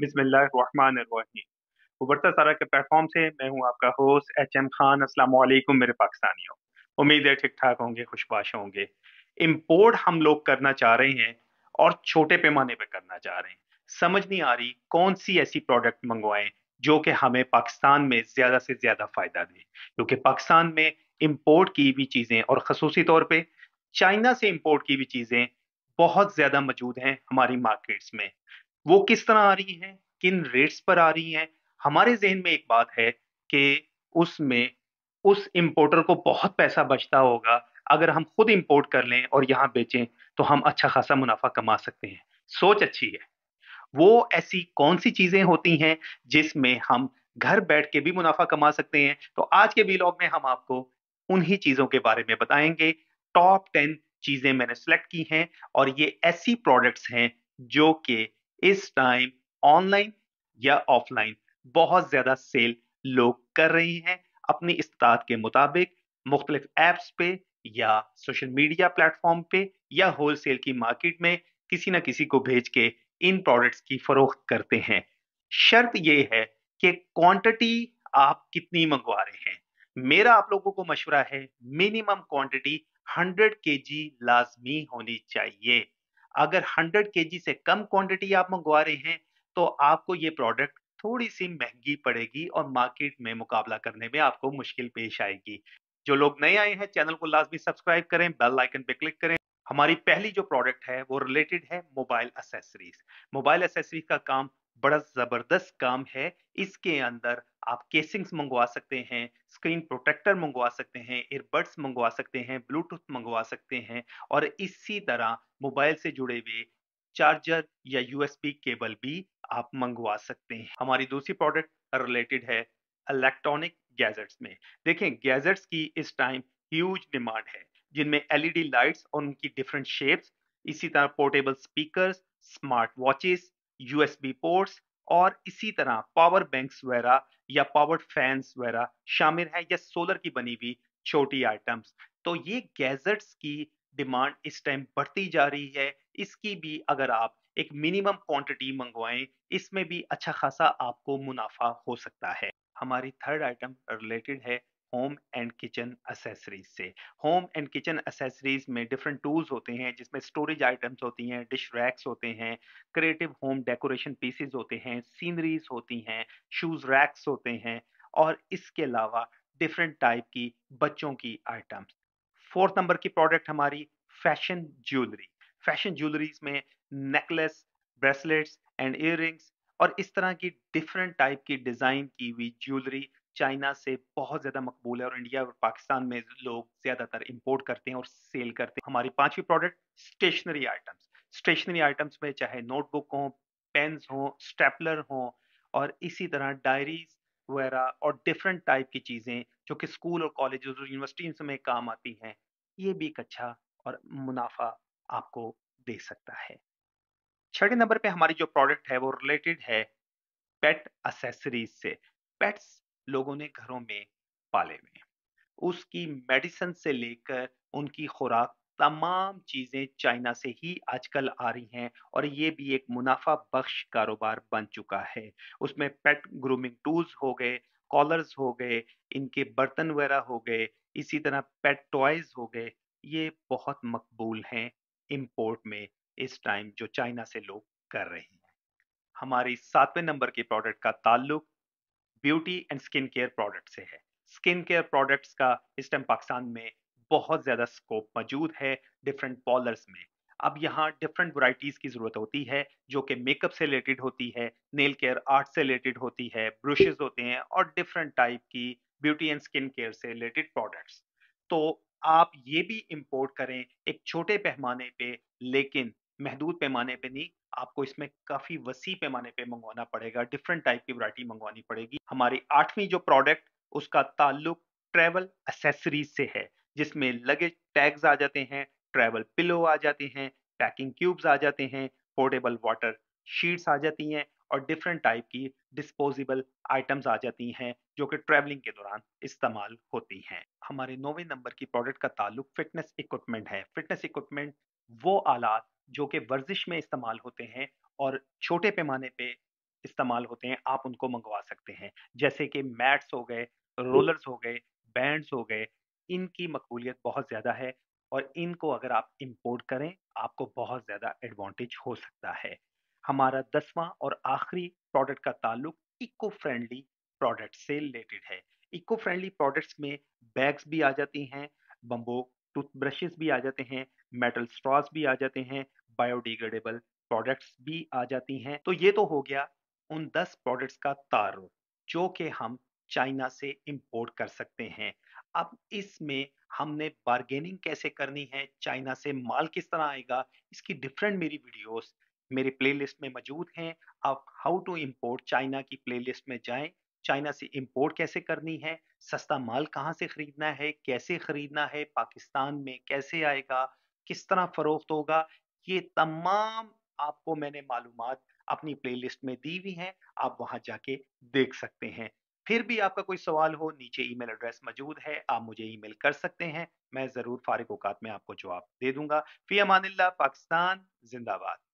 बिसमीम उबरता सारा के प्लेटफॉर्म से मैं हूं आपका होस्ट एच एम खान अस्सलाम वालेकुम मेरे पाकिस्तानियों उम्मीद है ठीक ठाक होंगे खुशबाश होंगे इम्पोर्ट हम लोग करना चाह रहे हैं और छोटे पैमाने पर करना चाह रहे हैं समझ नहीं आ रही कौन सी ऐसी प्रोडक्ट मंगवाएं जो कि हमें पाकिस्तान में ज़्यादा से ज़्यादा फ़ायदा दे क्योंकि पाकिस्तान में इम्पोर्ट की हुई चीज़ें और खसूसी तौर पर चाइना से इम्पोर्ट की हुई चीज़ें बहुत ज़्यादा मौजूद हैं हमारी मार्केट्स में वो किस तरह आ रही हैं किन रेट्स पर आ रही हैं हमारे जहन में एक बात है कि उसमें उस इम्पोर्टर को बहुत पैसा बचता होगा अगर हम खुद इम्पोर्ट कर लें और यहाँ बेचें तो हम अच्छा खासा मुनाफा कमा सकते हैं सोच अच्छी है वो ऐसी कौन सी चीज़ें होती हैं जिसमें हम घर बैठ के भी मुनाफा कमा सकते हैं तो आज के वीलॉग में हम आपको उन्हीं चीज़ों के बारे में बताएंगे टॉप टेन चीज़ें मैंने सेलेक्ट की हैं और ये ऐसी प्रोडक्ट्स हैं जो कि इस टाइम ऑनलाइन या ऑफलाइन बहुत ज़्यादा सेल लोग कर रहे हैं अपनी इस्तात के मुताबिक मुख्तलिफ एप्स पे या सोशल मीडिया प्लेटफॉर्म पे या होल सेल की मार्केट में किसी ना किसी को भेज के इन प्रोडक्ट्स की फरोख्त करते हैं शर्त यह है कि क्वांटिटी आप कितनी मंगवा रहे हैं मेरा आप लोगों को मशवरा है मिनिमम क्वांटिटी के जी लाजमी होनी चाहिए अगर 100 के से कम क्वांटिटी आप मंगवा रहे हैं तो आपको ये प्रोडक्ट थोड़ी सी महंगी पड़ेगी और मार्केट में मुकाबला करने में आपको मुश्किल पेश आएगी जो लोग नए आए हैं चैनल को लाजमी सब्सक्राइब करें बेल आइकन पे क्लिक करें हमारी पहली जो प्रोडक्ट है वो रिलेटेड है मोबाइल एसेसरीज मोबाइल एसेसरीज का काम बड़ा ज़बरदस्त काम है इसके अंदर आप केसिंग्स मंगवा सकते हैं स्क्रीन प्रोटेक्टर मंगवा सकते हैं ईयरबड्स मंगवा सकते हैं ब्लूटूथ मंगवा सकते हैं और इसी तरह मोबाइल से जुड़े हुए चार्जर या यूएसबी केबल भी आप मंगवा सकते हैं हमारी दूसरी प्रोडक्ट रिलेटेड है इलेक्ट्रॉनिक गैजेट्स में देखें गैजेट्स की इस टाइम ह्यूज डिमांड है जिनमें एलईडी लाइट्स और उनकी डिफरेंट शेप्स इसी तरह portable speakers smart watches USB ports और इसी तरह पावर बैंक्स वगैरह या पावर फैंस वगैरह शामिल हैं या सोलर की बनी हुई छोटी आइटम्स तो ये गैजेट्स की डिमांड इस टाइम बढ़ती जा रही है इसकी भी अगर आप एक मिनिमम क्वांटिटी मंगवाएं इसमें भी अच्छा खासा आपको मुनाफा हो सकता है हमारी थर्ड आइटम रिलेटेड है होम एंड किचन असेसरीज से होम एंड किचन असेसरीज में डिफरेंट टूल्स होते हैं जिसमें स्टोरेज आइटम्स होती हैं डिश रैक्स होते हैं क्रिएटिव होम डेकोरेशन पीसीज होते हैं सीनरीज होती हैं शूज़ रैक्स होते हैं और इसके अलावा डिफरेंट टाइप की बच्चों की आइटम्स फोर्थ नंबर की प्रोडक्ट हमारी फैशन ज्वेलरी फैशन ज्वेलरीज में नेकलेस ब्रेसलेट्स एंड इयर और इस तरह की डिफरेंट टाइप की डिज़ाइन की हुई ज्वेलरी चाइना से बहुत ज़्यादा मकबूल है और इंडिया और पाकिस्तान में लोग ज़्यादातर इम्पोर्ट करते हैं और सेल करते हैं हमारी पांचवी product stationery items stationery items में चाहे नोटबुक हों पेन्स हों स्टेपलर हों और इसी तरह डायरीज वगैरह और डिफरेंट टाइप की चीज़ें जो कि स्कूल और कॉलेज और यूनिवर्सिटीज़ में काम आती हैं ये भी एक अच्छा और मुनाफा आपको दे सकता है छठे नंबर पे हमारी जो प्रोडक्ट है वो रिलेटेड है पेट असेसरीज से पेट्स लोगों ने घरों में पाले हुए उसकी मेडिसिन से लेकर उनकी खुराक तमाम चीज़ें चाइना से ही आजकल आ रही हैं और ये भी एक मुनाफा बख्श कारोबार बन चुका है उसमें पेट ग्रूमिंग टूल्स हो गए कॉलर्स हो गए इनके बर्तन वगैरह हो गए इसी तरह पेट टॉयज हो गए ये बहुत मकबूल हैं इम्पोर्ट में इस टाइम जो चाइना से लोग कर रहे हैं हमारी सातवें नंबर के प्रोडक्ट का ताल्लुक beauty and skin care product से है स्किन केयर प्रोडक्ट्स का इस टाइम पाकिस्तान में बहुत ज़्यादा स्कोप मौजूद है डिफरेंट पॉलर्स में अब यहाँ डिफरेंट वराइटीज़ की ज़रूरत होती है जो कि मेकअप से रिलेटेड होती है नेल केयर आर्ट से रिलेटेड होती है ब्रशेज़ होते हैं और डिफरेंट टाइप की ब्यूटी एंड स्किन केयर से रिलेटेड प्रोडक्ट्स तो आप ये भी इम्पोर्ट करें एक छोटे पैमाने पे लेकिन महदूद पैमाने पे नहीं आपको इसमें काफ़ी वसी पैमाने पे मंगवाना पड़ेगा डिफरेंट टाइप की वरायटी मंगवानी पड़ेगी हमारी आठवीं जो प्रोडक्ट उसका ताल्लुक ट्रैवल एसेसरीज से है जिसमें लगेज टैग्स आ जाते हैं ट्रैवल पिलो आ जाते हैं पैकिंग क्यूब्स आ जाते हैं पोर्टेबल वाटर शीट्स आ जाती हैं और डिफरेंट टाइप की डिस्पोजेबल आइटम्स आ जाती हैं जो कि ट्रैवलिंग के दौरान इस्तेमाल होती हैं हमारे नौवें नंबर की प्रोडक्ट का ताल्लुक फिटनेस इक्विपमेंट है फिटनेस इक्विपमेंट वो आलात जो कि वर्जिश में इस्तेमाल होते हैं और छोटे पैमाने पे इस्तेमाल होते हैं आप उनको मंगवा सकते हैं जैसे कि मैट्स हो गए रोलर्स हो गए बैंड्स हो गए इनकी मकबूलियत बहुत ज़्यादा है और इनको अगर आप इंपोर्ट करें आपको बहुत ज़्यादा एडवांटेज हो सकता है हमारा दसवां और आखिरी प्रोडक्ट का ताल्लुक इको फ्रेंडली प्रोडक्ट से रिलेटेड है इको फ्रेंडली प्रोडक्ट्स में बैग्स भी आ जाती हैं बम्बो टूथब्रशेस भी आ जाते हैं मेटल स्ट्रॉस भी आ जाते हैं बायोडिग्रेडेबल प्रोडक्ट्स भी आ जाती हैं तो ये तो हो गया उन 10 प्रोडक्ट्स का तारुफ जो कि हम चाइना से इंपोर्ट कर सकते हैं अब इसमें हमने बार्गेनिंग कैसे करनी है चाइना से माल किस तरह आएगा इसकी डिफरेंट मेरी वीडियोस मेरे प्लेलिस्ट में मौजूद हैं आप हाउ टू इंपोर्ट चाइना की प्लेलिस्ट में जाएं चाइना से इंपोर्ट कैसे करनी है सस्ता माल कहाँ से ख़रीदना है कैसे ख़रीदना है पाकिस्तान में कैसे आएगा किस तरह फ़रोख्त होगा ये तमाम आपको मैंने मालूम अपनी प्लेलिस्ट में दी हुई हैं आप वहां जाके देख सकते हैं फिर भी आपका कोई सवाल हो नीचे ईमेल एड्रेस मौजूद है आप मुझे ईमेल कर सकते हैं मैं ज़रूर फारिक अवकात में आपको जवाब दे दूंगा फ़ी अमान पाकिस्तान जिंदाबाद